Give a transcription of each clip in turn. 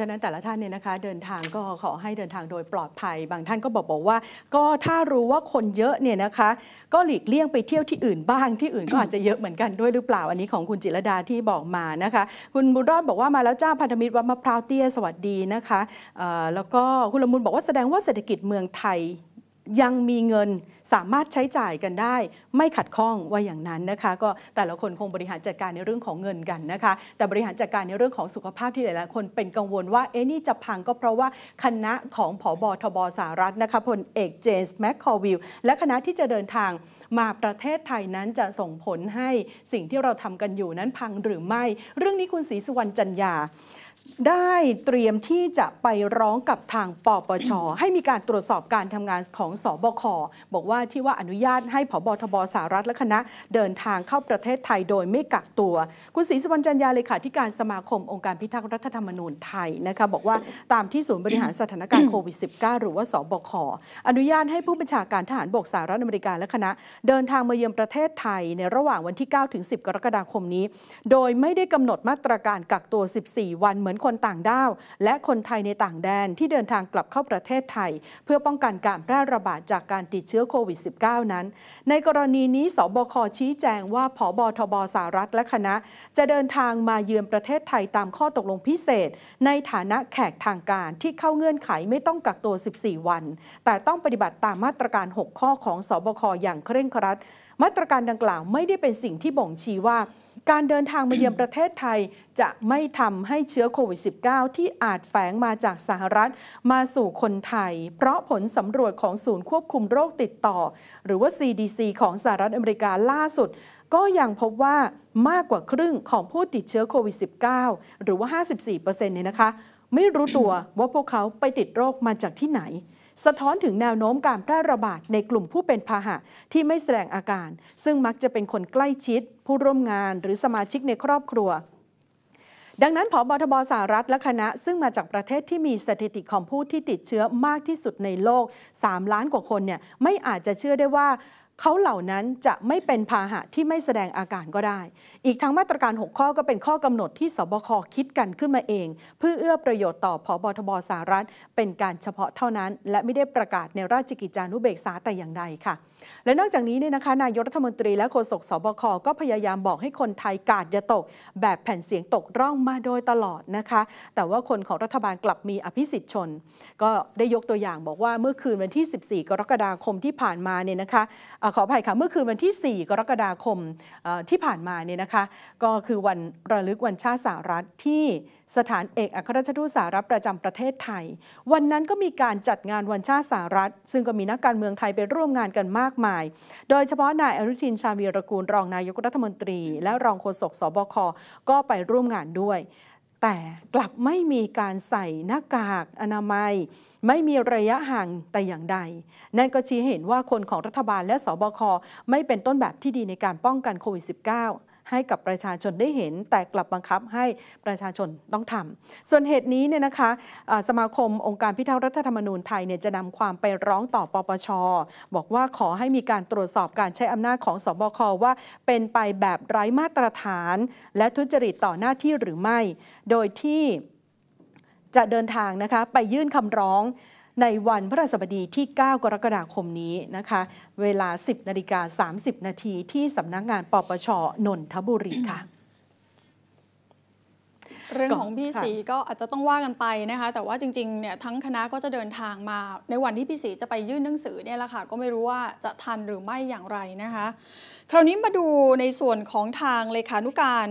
ดังนั้นแต่ละท่านเนี่ยนะคะเดินทางก็ขอให้เดินทางโดยปลอดภัยบางท่านก็บอกบอกว่าก็ถ้ารู้ว่าคนเยอะเนี่ยนะคะก็หลีกเลี่ยงไปเที่ยวที่อื่น บ้างที่อื่นก็อาจจะเยอะเหมือนกันด้วยหรือเปล่าอันนี้ของคุณจิรดาที่บอกมานะคะคุณบุญรอดบอกว่ามาแล้วจ้าพันธมิตรวัดมะพร้าวเตี้ยสวัสดีนะคะแล้วก็คุณละมุนบอกว่าแสดงว่าเศรษฐกิจเมืองไทยยังมีเงินสามารถใช้จ่ายกันได้ ไม่ขัดข้องว่าอย่างนั้นนะคะ ก็แต่ละคนคงบริหารจัดการในเรื่องของเงินกันนะคะ แต่บริหารจัดการในเรื่องของสุขภาพที่หลายๆ คน เป็นกังวลว่าเอ๊นี่จะพังก็เพราะว่าคณะของผอบอทบสหรัฐนะคะพลเอกเจนส์แมคคอวิลและคณะที่จะเดินทางมาประเทศไทยนั้นจะส่งผลให้สิ่งที่เราทำกันอยู่นั้นพังหรือไม่เรื่องนี้คุณศรีสุวรรณจันยาได้เตรียมที่จะไปร้องกับทางปปชให้มีการตรวจสอบการทำงานของสอบคบอกว่าที่ว่าอนุญาตให้ผบทบสารัฐและคณะ เดินทางเข้าประเทศไทย โดยไม่กักตัวคุณศรีสุวรรณจันยาเลขาธิการสมาคมองค์การพิทักษ์รัฐธรรมนูญไทยนะคะบอกว่าตามที่ศูนย์บริหารสถานการณ์โควิด -19 หรือว่าสบคอนุญาตให้ผู้บัญชาการทหารบกสหรัฐอเมริกาและคณะ เดินทางมาเยือนประเทศไทย ในระหว่างวันที่9ถึง10 กรกฎาคมนี้ โดยไม่ได้กำหนดมาตรการกักตัว 14 วันเหมือนคนต่างด้าว และคนไทยในต่างแดนที่เดินทางกลับเข้าประเทศไทยเพื่อป้องกันการแพร่ระบาดจากการติดเชื้อโควิด -19 นั้น ในกรณีนี้สบค ชี้แจงว่าผบทบสารัฐและคณะ จะเดินทางมาเยือนประเทศไทยตามข้อตกลงพิเศษ ในฐานะแขกทางการที่เข้าเงื่อนไขไม่ต้องกักตัว 14 วัน แต่ต้องปฏิบัติตามมาตรการ 6 ข้อของสบคอย่างเคร่งครัดมาตรการดังกล่าวไม่ได้เป็นสิ่งที่บ่งชี้ว่าการเดินทางมาเยือนประเทศไทยจะไม่ทำให้เชื้อโควิด -19 ที่อาจแฝงมาจากสหรัฐมาสู่คนไทย เพราะผลสำรวจของศูนย์ควบคุมโรคติดต่อ หรือว่า CDC ของสหรัฐอเมริกาล่าสุดก็ยังพบว่ามากกว่าครึ่งของผู้ติดเชื้อโควิด -19 หรือว่า 54%เนี่ยนะคะ ไม่รู้ตัวว่าพวกเขาไปติดโรคมาจากที่ไหนสะท้อนถึงแนวโน้มการแพร่ระบาดในกลุ่มผู้เป็นพาหะที่ไม่แสดงอาการ ซึ่งมักจะเป็นคนใกล้ชิด ผู้ร่วมงานหรือสมาชิกในครอบครัว ดังนั้นผบทบสหรัฐและคณะ ซึ่งมาจากประเทศที่มีสถิติของผู้ที่ติดเชื้อมากที่สุดในโลก 3 ล้านกว่าคนเนี่ยไม่อาจจะเชื่อได้ว่าเขาเหล่านั้นจะไม่เป็นพาหะที่ไม่แสดงอาการก็ได้ อีกทั้งมาตรการ 6 ข้อก็เป็นข้อกำหนดที่สบคคิดกันขึ้นมาเอง เพื่อเอื้อประโยชน์ต่อพอบทบสารัฐเป็นการเฉพาะเท่านั้น และไม่ได้ประกาศในราชกิจจานุเบกษาแต่อย่างใดค่ะ และนอกจากนี้เนี่ยนะคะนายกรัฐมนตรีและโฆษกสบคก็พยายามบอกให้คนไทยกาดอย่าตก แบบแผ่นเสียงตกร่องมาโดยตลอดนะคะ แต่ว่าคนของรัฐบาลกลับมีอภิสิทธิ์ชน ก็ได้ยกตัวอย่างบอกว่าเมื่อคืนวันที่ 14 กรกฎาคมที่ผ่านมาเนี่ยนะคะขออภัยค่ะ เมื่อคืนวันที่ 4 กรกฎาคมที่ผ่านมาเนี่ยนะคะ ก็คือวันระลึกวันชาติสหรัฐที่สถานเอกอัครราชทูตสหรัฐประจำประเทศไทย วันนั้นก็มีการจัดงานวันชาติสหรัฐ ซึ่งก็มีนักการเมืองไทยไปร่วมงานกันมากมาย โดยเฉพาะนายอนุทินชาญวีรกูลรองนายกรัฐมนตรี และรองโฆษกสบคก็ไปร่วมงานด้วยแต่กลับไม่มีการใส่หน้ากากอนามัย ไม่มีระยะห่างแต่อย่างใด นั่นก็ชี้เห็นว่าคนของรัฐบาลและสบค ไม่เป็นต้นแบบที่ดีในการป้องกันโควิด -19 ให้กับประชาชนได้เห็นแต่กลับบังคับให้ประชาชนต้องทำ ส่วนเหตุนี้เนี่ยนะคะสมาคมองค์การพิทักษ์รัฐธรรมนูญไทยเนี่ยจะนำความไปร้องต่อปปชบอกว่าขอให้มีการตรวจสอบการใช้อำนาจของสอบคว่า เป็นไปแบบไร้มาตรฐานและทุจริตต่อหน้าที่หรือไม่ โดยที่จะเดินทางนะคะไปยื่นคำร้องในวันพระสบดีที่ 9 กรกฎาคมนี้นะคะ เวลา 10 นาฬิกา30 นาทีที่สำนักงงาน ปปช นนทบุรี ค่ะ เรื่องของพี่สีก็อาจจะต้องว่ากันไปนะคะ แต่ว่าจริงๆเนี่ยทั้งคณะก็จะเดินทางมา ในวันที่พี่สีจะไปยื่นหนังสือเนี่ยแหละค่ะ ก็ไม่รู้ว่าจะทันหรือไม่อย่างไรนะคะ คราวนี้มาดูในส่วนของทางเลขานุการ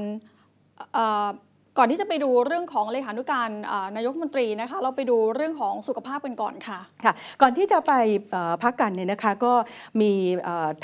ก่อนที่จะไปดูเรื่องของเลขานุการนายกมนตรีนะคะเราไปดูเรื่องของสุขภาพกันก่อนค่ะค่ะ ก่อนที่จะไปพักกันเนี่ยนะคะก็มี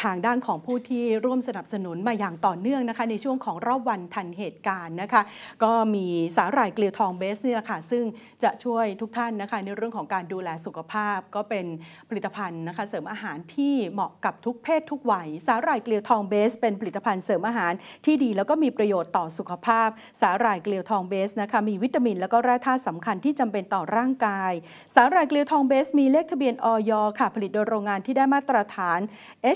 ทางด้านของผู้ที่ร่วมสนับสนุนมาอย่างต่อเนื่องนะคะในช่วงของรอบวันทันเหตุการณ์นะคะก็มีสาหร่ายเกลียวทองเบสเนี่ยค่ะซึ่งจะช่วยทุกท่านนะคะในเรื่องของการดูแลสุขภาพก็เป็นผลิตภัณฑ์นะคะเสริมอาหารที่เหมาะกับทุกเพศ ทุกวัยสาหร่ายเกลียวทองเบส เป็นผลิตภัณฑ์เสริมอาหารที่ดี แล้วก็มีประโยชน์ต่อสุขภาพสาหร่ายเกลีลียวทองเบสนะคะมีวิตามินและก็แร่ธาตุสำคัญที่จำเป็นต่อร่างกาย สาหร่ายเกลียวทองเบสมีเลขทะเบียนออยค่ะผลิตโดยโรงงานที่ได้มาตรฐาน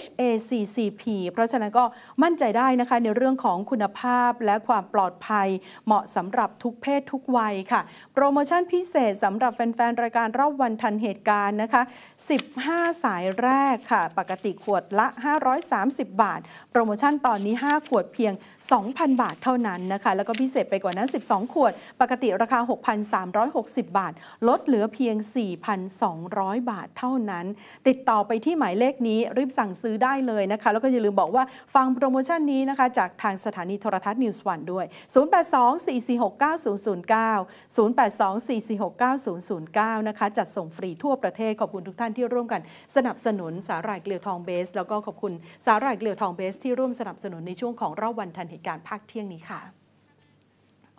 HACCP เพราะฉะนั้นก็มั่นใจได้นะคะในเรื่องของคุณภาพและความปลอดภัยเหมาะสำหรับทุกเพศทุกวัยค่ะโปรโมชั่นพิเศษสำหรับแฟนๆรายการรอบวันทันเหตุการณ์นะคะ 15 สายแรกค่ะปกติขวดละ 530 บาท โปรโมชั่นตอนนี้ 5 ขวดเพียง 2,000 บาท เท่านั้นนะคะแล้วก็พิเศษไปกว่านั้น12 ขวด ปกติราคา 6,360 บาท ลดเหลือเพียง 4,200 บาท เท่านั้น ติดต่อไปที่หมายเลขนี้ รีบสั่งซื้อได้เลยนะคะ แล้วก็อย่าลืมบอกว่าฟังโปรโมชั่นนี้นะคะ จากทางสถานีโทรทัศน์นิวส์วันด้วย 082-446-9009 082-446-9009 นะคะ จัดส่งฟรีทั่วประเทศ ขอบคุณทุกท่านที่ร่วมกันสนับสนุนสาหร่ายเกลียวทองเบส แล้วก็ขอบคุณสาหร่ายเกลียวทองเบส ที่ร่วมสนับสนุนในช่วงของรอบวันทันเหตุการณ์ภาคเที่ยงนี้ค่ะ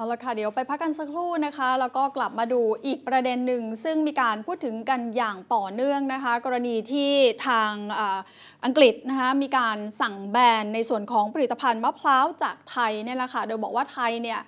เอาละค่ะเดี๋ยวไปพักกันสักครู่นะคะแล้วก็กลับมาดูอีกประเด็นหนึ่ง ซึ่งมีการพูดถึงกันอย่างต่อเนื่องนะคะกรณีที่ทางอังกฤษนะคะมีการสั่งแบน ในส่วนของผลิตภัณฑ์มะพร้าวจากไทยเนี่ยแหละค่ะโดยบอกว่าไทยเนี่ย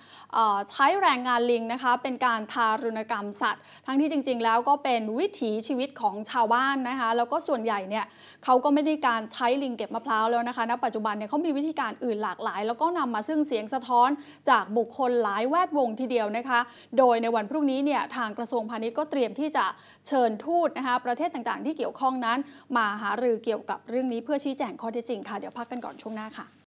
ใช้แรงงานลิงนะคะเป็นการทารุณกรรมสัตว์ ทั้งที่จริงๆแล้วก็เป็นวิถีชีวิตของชาวบ้านนะคะแล้วก็ส่วนใหญ่เนี่ยเขาก็ไม่ได้การใช้ลิง เก็บมะพร้าวแล้วนะคะณปัจจุบันเนี่ยเขามีวิธีการอื่นหลากหลาย แล้วก็นำมาซึ่งเสียงสะท้อนจากบุคคลหลายายแวดวงทีเดียวนะคะ โดยในวันพรุ่งนี้เนี่ย ทางกระทรวงพาณิชย์ก็เตรียมที่จะเชิญทูตนะคะประเทศต่างๆ ที่เกี่ยวข้องนั้น มาหารือเกี่ยวกับเรื่องนี้เพื่อชี้แจงข้อเท็จจริงค่ะ เดี๋ยวพักกันก่อนช่วงหน้าค่ะ